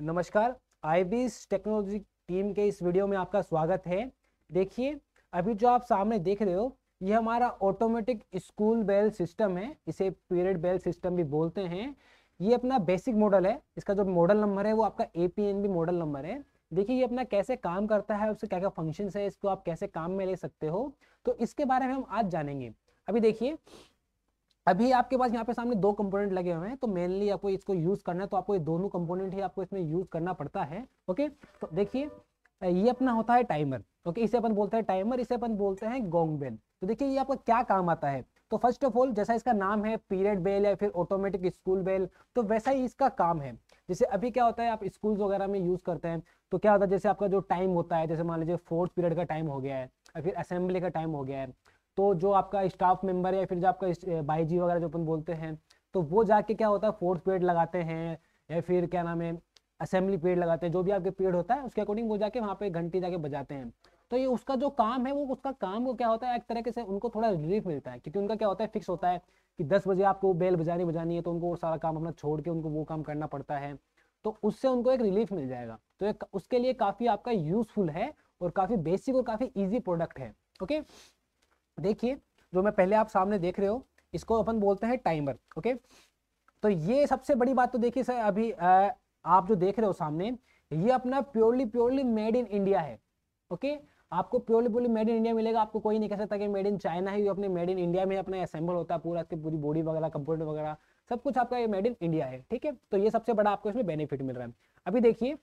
नमस्कार I technology team के इस वीडियो में आपका स्वागत है देखिए अभी जो आप सामने देख रहे हो ये हमारा ऑटोमेटिक स्कूल बेल सिस्टम है इसे पीरियड बेल सिस्टम भी बोलते हैं ये अपना बेसिक मॉडल है इसका जो मॉडल नंबर है वो आपका ए मॉडल नंबर है देखिए ये अपना कैसे काम करता है उससे क्या क्या फंक्शन है इसको आप कैसे काम में ले सकते हो तो इसके बारे में हम आज जानेंगे अभी देखिए अभी आपके पास यहाँ पे सामने दो कंपोनेंट लगे हुए हैं तो मेनली आपको इसको यूज करना है तो आपको ये दोनों कंपोनेंट ही आपको इसमें यूज करना पड़ता है ओके तो देखिए ये अपना होता है टाइमर ओके इसे अपन बोलते हैं टाइमर इसे अपन बोलते हैं गोंग बेल तो देखिए ये आपको क्या काम आता है तो फर्स्ट ऑफ ऑल जैसा इसका नाम है पीरियड बेल या फिर ऑटोमेटिक स्कूल बेल तो वैसा ही इसका काम है जैसे अभी क्या होता है आप स्कूल्स वगैरह में यूज करते हैं तो क्या होता है जैसे आपका जो टाइम होता है जैसे मान लीजिए फोर्थ पीरियड का टाइम हो गया है या फिर असेंबली का टाइम हो गया है तो जो आपका स्टाफ मेंबर या फिर जो आपका बाई जी वगैरह जो अपन बोलते हैं तो वो जाके क्या होता है फोर्थ पेड लगाते हैं या फिर क्या नाम है असेंबली पेड़ लगाते हैं जो भी आपके पेड़ होता है उसके अकॉर्डिंग वो जाके वहाँ पे घंटी जाके बजाते हैं तो ये उसका जो काम है वो उसका काम को क्या होता है एक तरीके से उनको थोड़ा रिलीफ मिलता है क्योंकि उनका क्या होता है फिक्स होता है कि दस बजे आपको बेल बजानी बजानी है तो उनको सारा काम अपना छोड़ के उनको वो काम करना पड़ता है तो उससे उनको एक रिलीफ मिल जाएगा तो एक उसके लिए काफ़ी आपका यूजफुल है और काफ़ी बेसिक और काफ़ी ईजी प्रोडक्ट है ओके देखिए जो मैं पहले आप सामने देख रहे हो इसको अपन बोलते हैं टाइमर ओके तो ये सबसे बड़ी बात तो देखिए सर अभी आ, आप जो देख रहे हो सामने ये अपना purely purely made in India है ओके आपको purely purely made in India मिलेगा आपको कोई नहीं कह सकता कि मेड इन चाइना है ये अपने मेड इन इंडिया में अपना असेंबल होता है पूरा इसकी पूरी बॉडी वगैरह कंप्यूटर वगैरह सब कुछ आपका ये मेड इन इंडिया है ठीक है तो ये सबसे बड़ा आपको इसमें बेनिफिट मिल रहा है अभी देखिए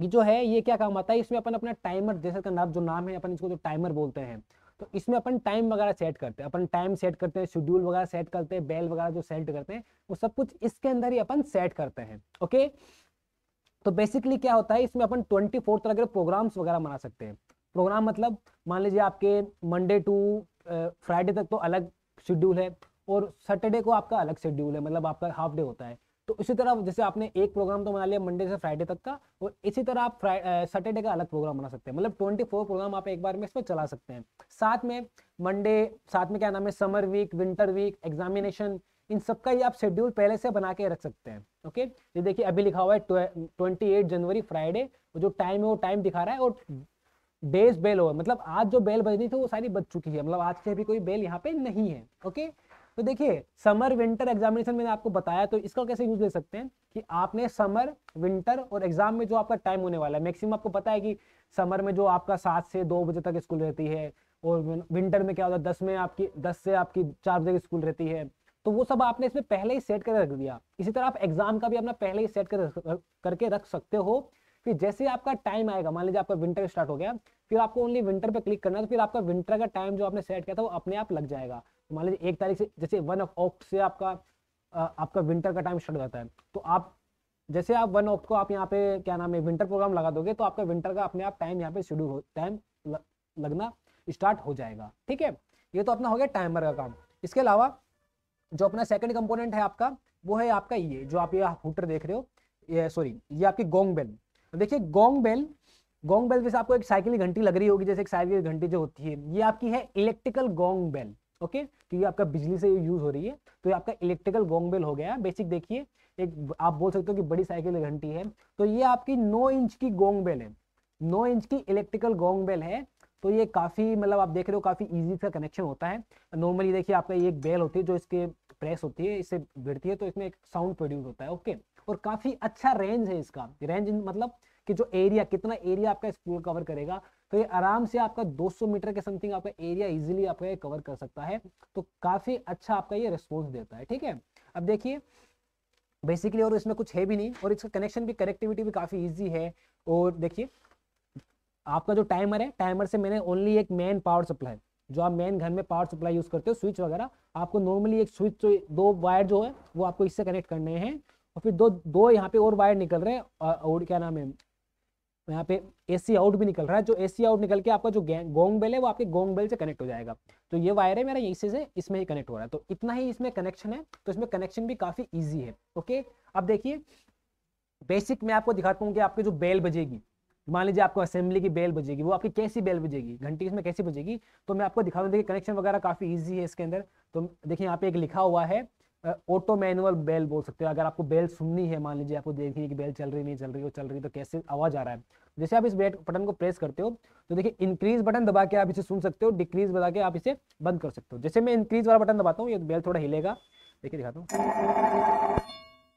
ये जो है ये क्या काम आता है इसमें अपन अपना टाइमर जैसे नाम जो नाम है अपन इसको जो टाइमर बोलते हैं तो इसमें अपन टाइम वगैरह सेट करते हैं अपन टाइम सेट करते हैं शेड्यूल वगैरह सेट करते हैं बेल वगैरह जो सेट करते हैं वो सब कुछ इसके अंदर ही अपन सेट करते हैं ओके तो बेसिकली क्या होता है इसमें अपन ट्वेंटी फोर तरह के प्रोग्राम्स वगैरह बना सकते हैं प्रोग्राम मतलब मान लीजिए आपके मंडे टू फ्राइडे तक तो अलग शेड्यूल है और सैटरडे को आपका अलग शेड्यूल है मतलब आपका हाफ डे होता है तो इसी तरह जैसे आपने एक प्रोग्राम तो बना लिया मंडे से फ्राइडे तक का और इसी तरह आप सैटरडे का अलग प्रोग्राम बना सकते हैं मतलब ट्वेंटी फोर प्रोग्राम आप एक बार में इसमें चला सकते हैं साथ में मंडे साथ में क्या नाम है summer week winter week examination इन सबका ही आप शेड्यूल पहले से बना के रख सकते हैं ओके ये देखिए अभी लिखा हुआ है ट्वेंटी एट जनवरी फ्राइडे जो टाइम है वो टाइम दिखा रहा है और डेज बेल हो मतलब आज जो बेल बजनी थी वो सारी बज चुकी है मतलब आज से भी कोई बेल यहाँ पे नहीं है ओके तो देखिए समर विंटर एग्जामिनेशन मैंने आपको बताया तो इसका कैसे यूज ले सकते हैं कि आपने समर विंटर और एग्जाम में जो आपका टाइम होने वाला है मैक्सिमम आपको पता है कि समर में जो आपका सात से दो बजे तक स्कूल रहती है और विंटर में क्या होता है दस में आपकी दस से आपकी चार बजे स्कूल रहती है तो वो सब आपने इसमें पहले ही सेट कर रख दिया इसी तरह आप एग्जाम का भी अपना पहले ही सेट कर करके रख सकते हो फिर जैसे आपका टाइम आएगा मान लीजिए आपका विंटर स्टार्ट हो गया फिर आपको ओनली विंटर पे क्लिक करना है तो फिर आपका विंटर का टाइम जो आपने सेट किया था वो अपने आप लग जाएगा मान लीजिए एक तारीख से जैसे वन ऑक्ट से आपका आपका विंटर का टाइम स्टार्ट होता है तो आप जैसे आप वन ऑक्ट को आप यहाँ पे क्या नाम है विंटर प्रोग्राम लगा दोगे तो आपका विंटर का अपने आप टाइम यहाँ पे शेड्यूल हो टाइम लगना स्टार्ट हो जाएगा ठीक है ये तो अपना हो गया टाइमर का काम इसके अलावा जो अपना सेकंड कंपोनेंट है आपका वो है आपका ये जो आप ये हुटर देख रहे हो ये सॉरी ये आपकी गोंग बेल देखिए गोंग बेल गोंग बेल जैसे आपको एक साइकिल घंटी लग रही होगी जैसे एक साइकिल घंटी जो होती है ये आपकी है इलेक्ट्रिकल गोंग बेल ओके तो ये आपका बिजली से यूज हो रही है तो ये आपका इलेक्ट्रिकल गोंग बेल हो गया बेसिक देखिए एक आप बोल सकते हो कि बड़ी साइकिल घंटी है तो ये आपकी नौ इंच की गोंग बेल है नौ इंच की इलेक्ट्रिकल गोंग बेल है तो ये काफ़ी मतलब आप देख रहे हो काफ़ी ईजी सा कनेक्शन होता है नॉर्मली देखिए आपका ये एक बेल होती है जो इसके प्रेस होती है इससे भिड़ती है तो इसमें एक साउंड प्रोड्यूस होता है ओके और काफ़ी अच्छा रेंज है इसका रेंज मतलब कि जो एरिया कितना एरिया आपका स्कूल कवर करेगा तो ये आराम से आपका 200 मीटर के समथिंग आपका एरिया इजीली आपका ये कवर कर सकता है तो काफी अच्छा आपका ये रिस्पॉन्स देता है ठीक है अब देखिए बेसिकली और इसमें कुछ है भी नहीं और इसका कनेक्शन भी कनेक्टिविटी भी काफ़ी ईजी है और देखिए आपका जो टाइमर है टाइमर से मैंने ओनली एक मेन पावर सप्लाई जो आप मेन घर में पावर सप्लाई यूज़ करते हो स्विच वगैरह आपको नॉर्मली एक स्विच जो दो वायर जो है वो आपको इससे कनेक्ट करने हैं और फिर दो दो यहाँ पे और वायर निकल रहे हैं और क्या नाम है तो यहाँ पे ए सी आउट भी निकल रहा है जो ए सी आउट निकल के आपका जो गोंग बेल है वो आपके गोंग बेल से कनेक्ट हो जाएगा तो ये वायर है मेरा इसी से इसमें ही कनेक्ट हो रहा है तो इतना ही इसमें कनेक्शन है तो इसमें कनेक्शन भी काफ़ी ईजी है ओके अब देखिए बेसिक मैं आपको दिखाता हूँ कि आपकी जो बेल बजेगी मान लीजिए आपको असेंबली की बेल बजेगी वो आपकी कैसी बेल बजेगी घंटी इसमें कैसी बजेगी तो मैं आपको दिखा दूँ देखिए कनेक्शन वगैरह काफ़ी ईजी है इसके अंदर तो देखिए यहाँ पे एक लिखा हुआ है ऑटो मैनुअल बेल बोल सकते हो अगर आपको बेल सुननी है मान लीजिए आपको देखनी है कि बेल चल रही नहीं चल रही वो चल रही तो कैसे आवाज़ आ रहा है जैसे आप इस बेट बटन को प्रेस करते हो तो देखिए इंक्रीज बटन दबा के आप इसे सुन सकते हो डिक्रीज बता के आप इसे बंद कर सकते हो जैसे मैं इंक्रीज वाला बटन दबाता हूँ ये बेल थोड़ा हिलेगा देखिए दिखाता हूँ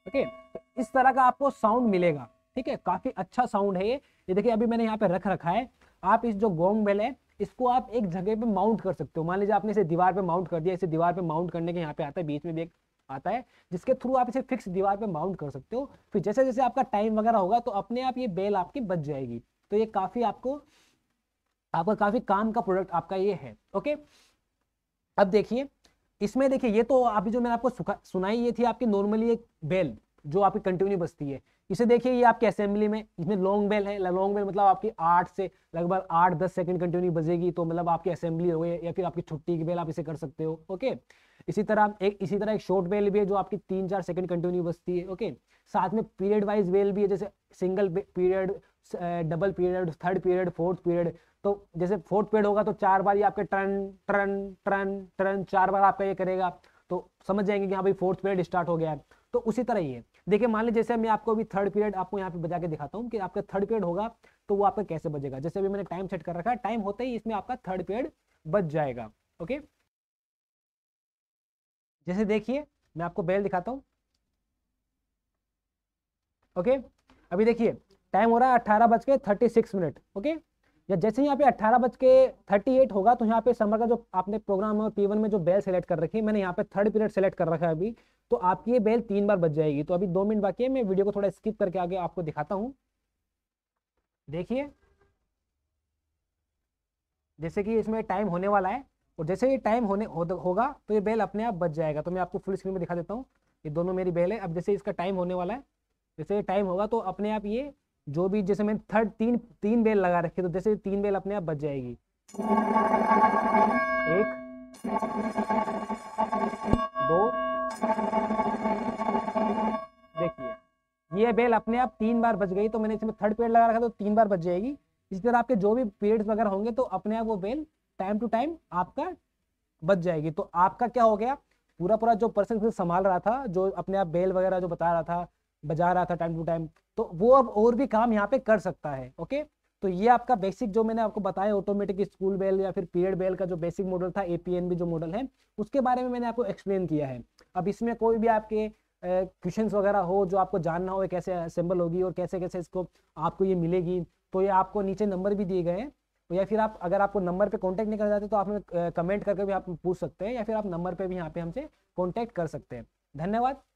ओके तो इस तरह का आपको साउंड मिलेगा ठीक है काफ़ी अच्छा साउंड है ये ये देखिए अभी मैंने यहाँ पे रख रखा है आप इस जो गोंग बेल है इसको आप एक जगह पे माउंट कर सकते हो मान लीजिए आपने इसे दीवार पे माउंट कर दिया इसे दीवार पे माउंट करने के यहाँ पे आता है बीच में भी एक आता है जिसके थ्रू आप इसे फिक्स दीवार पे माउंट कर सकते हो फिर जैसे जैसे आपका टाइम वगैरह होगा तो अपने आप ये बेल आपकी बच जाएगी तो ये काफ़ी आपको आपका काफ़ी काम का प्रोडक्ट आपका ये है ओके अब देखिए इसमें देखिए ये तो अभी जो मैंने आपको सुनाई ये थी आपकी नॉर्मली एक बेल जो आपकी कंटिन्यू बसती है इसे देखिए ये आपकी असेंबली में इसमें लॉन्ग बेल है लॉन्ग बेल मतलब आपकी आठ से लगभग आठ दस सेकंड कंटिन्यू बजेगी तो मतलब आपकी असेंबली हो गई या फिर आपकी छुट्टी की बेल आप इसे कर सकते हो ओके इसी तरह एक इसी तरह एक शॉर्ट बेल भी है जो आपकी तीन चार सेकंड कंटिन्यू बजती है ओके साथ में पीरियड वाइज बेल भी है जैसे single period double period third period fourth period तो जैसे फोर्थ पीरियड होगा तो चार बार ये आपके टर्न टर्न टर्न टर्न चार बार आपका ये करेगा तो समझ जाएंगे कि हाँ भाई फोर्थ पीरियड स्टार्ट हो गया है तो उसी तरह ये देखिए मान लीजिए जैसे मैं आपको अभी थर्ड पीरियड आपको यहाँ पे बजा के दिखाता हूँ कि आपका थर्ड पीरियड होगा तो वो आपका कैसे बजेगा जैसे अभी मैंने टाइम सेट कर रखा है टाइम होते ही इसमें आपका थर्ड पीरियड बच जाएगा ओके जैसे देखिए मैं आपको बेल दिखाता हूँ ओके अभी देखिए टाइम हो रहा है अट्ठारह बज के थर्टी सिक्स मिनट ओके या जैसे यहाँ पे अट्ठारह बज के थर्टी एट होगा तो यहाँ पे समर का जो आपने प्रोग्राम और पी वन में जो बेल सेलेक्ट कर रखी है मैंने यहाँ पे थर्ड पीरियड सेलेक्ट कर रखा है अभी तो आपकी ये बेल तीन बार बज जाएगी तो अभी दो मिनट बाकी है मैं वीडियो को थोड़ा स्किप करके आगे आपको दिखाता हूँ देखिए जैसे कि इसमें टाइम होने वाला है और जैसे ये टाइम होने हो, होगा तो ये बेल अपने आप बच जाएगा तो मैं आपको फुल स्क्रीन में दिखा देता हूँ ये दोनों मेरी बेल है अब जैसे इसका टाइम होने वाला है जैसे ये टाइम होगा तो अपने आप ये जो भी जैसे मैंने थर्ड तीन तीन बेल लगा रखी तो जैसे तीन बेल अपने आप बच जाएगी एक दो देखिए ये बेल अपने आप तीन बार बच गई तो मैंने इसमें थर्ड पेड़ लगा रखा तो तीन बार बच जाएगी इसी तरह आपके जो भी पेड़ वगैरह होंगे तो अपने आप वो बेल टाइम टू टाइम आपका बच जाएगी तो आपका क्या हो गया पूरा पूरा जो पर्सन संभाल रहा था जो अपने आप बेल वगैरह जो बता रहा था बजा रहा था टाइम टू टाइम तो वो अब और भी काम यहाँ पे कर सकता है ओके तो ये आपका बेसिक जो मैंने आपको बताया ऑटोमेटिक स्कूल बेल या फिर पीरियड बेल का जो बेसिक मॉडल था एपीएन भी जो मॉडल है उसके बारे में मैंने आपको एक्सप्लेन किया है अब इसमें कोई भी आपके क्वेश्चंस वगैरह हो जो आपको जानना हो कैसे असेंबल होगी और कैसे कैसे इसको आपको ये मिलेगी तो ये आपको नीचे नंबर भी दिए गए हैं या फिर आप अगर आपको नंबर पर कॉन्टैक्ट नहीं करना चाहते तो आप कमेंट करके भी आप पूछ सकते हैं या फिर आप नंबर पर भी यहाँ पे हमसे कॉन्टैक्ट कर सकते हैं धन्यवाद